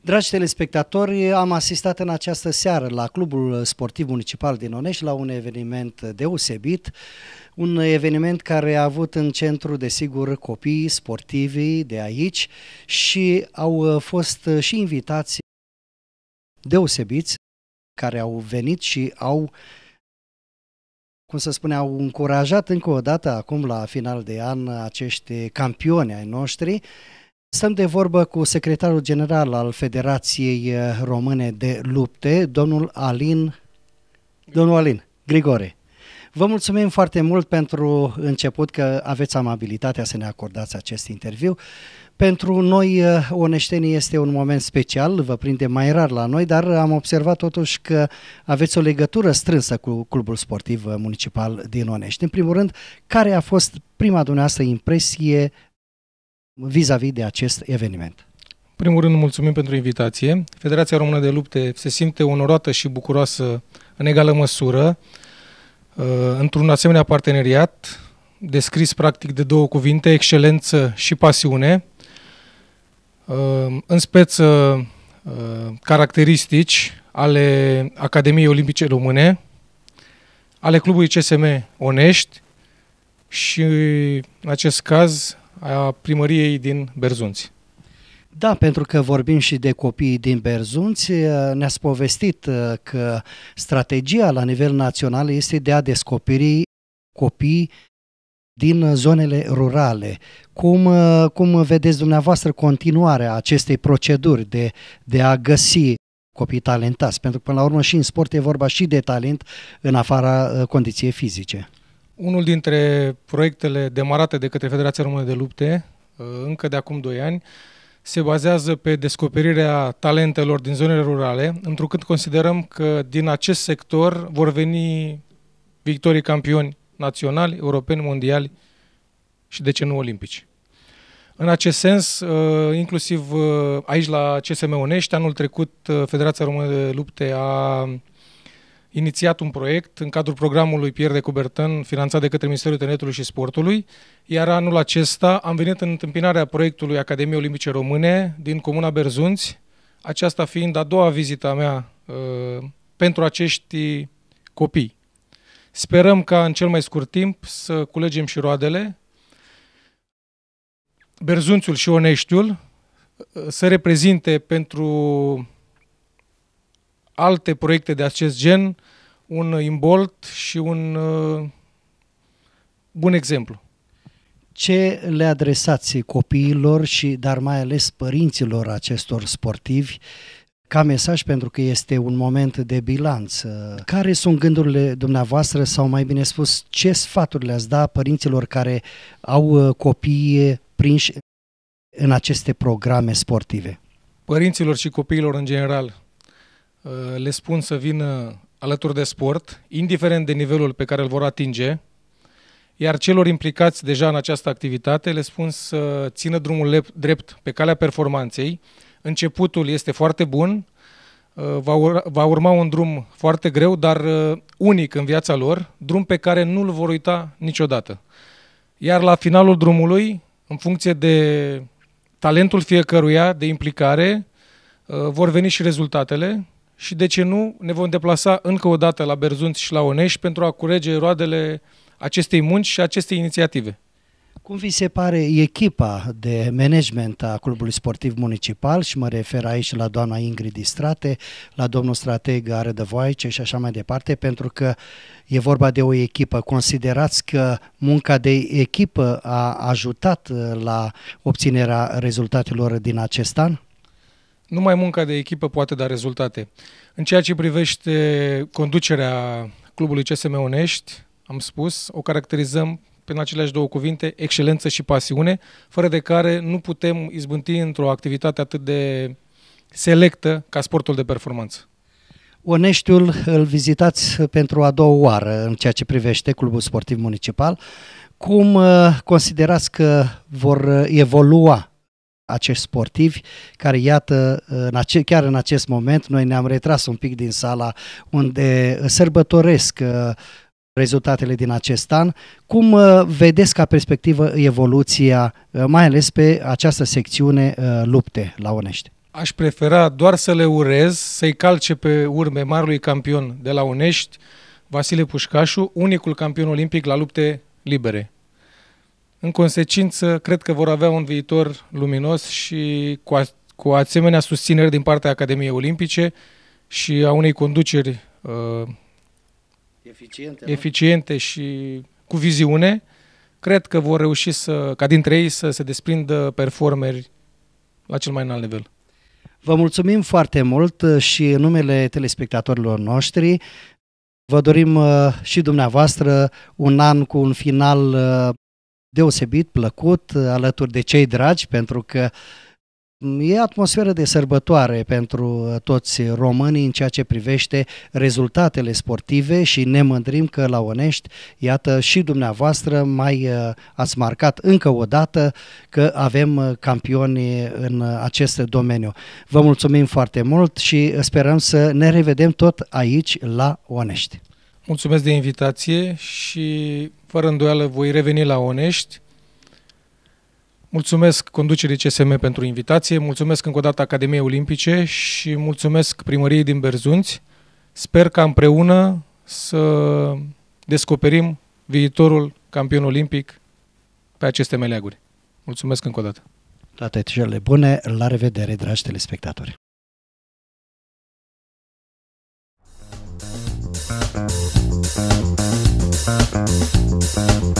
Dragi telespectatori, am asistat în această seară la Clubul Sportiv Municipal din Onești la un eveniment deosebit, un eveniment care a avut în centru, desigur, copiii sportivi de aici și au fost și invitați deosebiți care au venit și au cum să spune, au încurajat încă o dată acum la final de an acești campioni ai noștri Stăm de vorbă cu secretarul general al Federației eh, Române de Lupte, domnul Alin, domnul Alin Grigore. Vă mulțumim foarte mult pentru început că aveți amabilitatea să ne acordați acest interviu. Pentru noi, eh, Oneștenii este un moment special, vă prinde mai rar la noi, dar am observat totuși că aveți o legătură strânsă cu Clubul Sportiv Municipal din Onești. În primul rând, care a fost prima dumneavoastră impresie vis-a-vis de acest eveniment. În primul rând, mulțumim pentru invitație. Federația Română de Lupte se simte onorată și bucuroasă în egală măsură uh, într-un asemenea parteneriat descris practic de două cuvinte, excelență și pasiune, uh, în speță uh, caracteristici ale Academiei Olimpice Române, ale clubului CSM Onești și, în acest caz, a primăriei din Berzunți. Da, pentru că vorbim și de copiii din Berzunți, eh, ne a povestit eh, că strategia la nivel național este de a descoperi copii din zonele rurale. Cum, eh, cum vedeți dumneavoastră continuarea acestei proceduri de, de a găsi copii talentați? Pentru că, până la urmă, și în sport e vorba și de talent în afara condiției fizice. Unul dintre proiectele demarate de către Federația Română de Lupte, uh, încă de acum 2 ani, se bazează pe descoperirea talentelor din zonele rurale, întrucât considerăm că din acest sector vor veni victorii campioni naționali, europeni, mondiali și, de ce nu, olimpici. În acest sens, uh, inclusiv uh, aici la CSM Unești, anul trecut Federația Română de Lupte a inițiat un proiect în cadrul programului Pierre de Coubertin, finanțat de către Ministerul Internetului și Sportului, iar anul acesta am venit în întâmpinarea proiectului Academiei Olimpice Române din Comuna Berzunți, aceasta fiind a doua vizită a mea uh, pentru acești copii. Sperăm ca în cel mai scurt timp să culegem și roadele. Berzunțul și Oneștiul uh, să reprezinte pentru alte proiecte de acest gen, un imbolt și un uh, bun exemplu. Ce le adresați copiilor și, dar mai ales părinților acestor sportivi ca mesaj pentru că este un moment de bilanț. Care sunt gândurile dumneavoastră sau mai bine spus ce sfaturi le-ați da părinților care au uh, copii prinși în aceste programe sportive? Părinților și copiilor în general, Eh, le spun să vină alături de sport, indiferent de nivelul pe care îl vor atinge, iar celor implicați deja în această activitate le spun să țină drumul drept pe calea performanței. Începutul este foarte bun, eh, va, urma un drum foarte greu, dar eh, unic în viața lor, drum pe care nu-l vor uita niciodată. Iar la finalul drumului, în funcție de talentul fiecăruia, de implicare, vor veni și rezultatele și de ce nu ne vom deplasa încă o dată la Berzunți și la Onești pentru a curege roadele acestei munci și acestei inițiative. Cum vi se pare echipa de management a Clubului Sportiv Municipal și mă refer aici la doamna Ingrid Strate, la domnul strateg Arădăvoaice și așa mai departe, pentru că e vorba de o echipă. Considerați că munca de echipă a ajutat la obținerea rezultatelor din acest an? Numai munca de echipă poate da rezultate. În ceea ce privește conducerea clubului CSM Onești, am spus, o caracterizăm prin aceleași două cuvinte, excelență și pasiune, fără de care nu putem izbânti într-o activitate atât de selectă ca sportul de performanță. Oneștiul îl vizitați pentru a doua oară în ceea ce privește Clubul Sportiv Municipal. Cum uh, considerați că vor uh, evolua acești sportivi care, iată, în ace- chiar în acest moment noi ne-am retras un pic din sala unde sărbătoresc uh, rezultatele din acest an. Cum uh, vedeți ca perspectivă evoluția, uh, mai ales pe această secțiune lupte la Onești? Aș prefera doar să le urez, să-i calce pe urme marului campion de la Unești, Vasile Pușcașu, unicul campion olimpic la lupte libere. În consecință, cred că vor avea un viitor luminos și cu, a, cu asemenea susținere din partea Academiei Olimpice și a unei conduceri uh, eficiente, eficiente și cu viziune, cred că vor reuși să, ca dintre ei să se desprindă performeri la cel mai înalt nivel. Vă mulțumim foarte mult uh, și în numele telespectatorilor noștri vă dorim uh, și dumneavoastră un an cu un final uh, deosebit, plăcut, alături de cei dragi, pentru că e atmosferă de sărbătoare pentru toți românii în ceea ce privește rezultatele sportive și ne mândrim că la Onești, iată, și dumneavoastră mai uh, ați marcat încă o dată că avem uh, campioni în acest domeniu. Vă mulțumim foarte mult și sperăm să ne revedem tot aici la Onești. Mulțumesc de invitație și fără îndoială voi reveni la Onești. Mulțumesc conducerii CSM pentru invitație, mulțumesc încă o dată Academiei Olimpice și mulțumesc primăriei din Berzunți. Sper ca împreună să descoperim viitorul campion olimpic pe aceste meleaguri. Mulțumesc încă o dată. Toate cele bune, la revedere, dragi telespectatori! Thank you.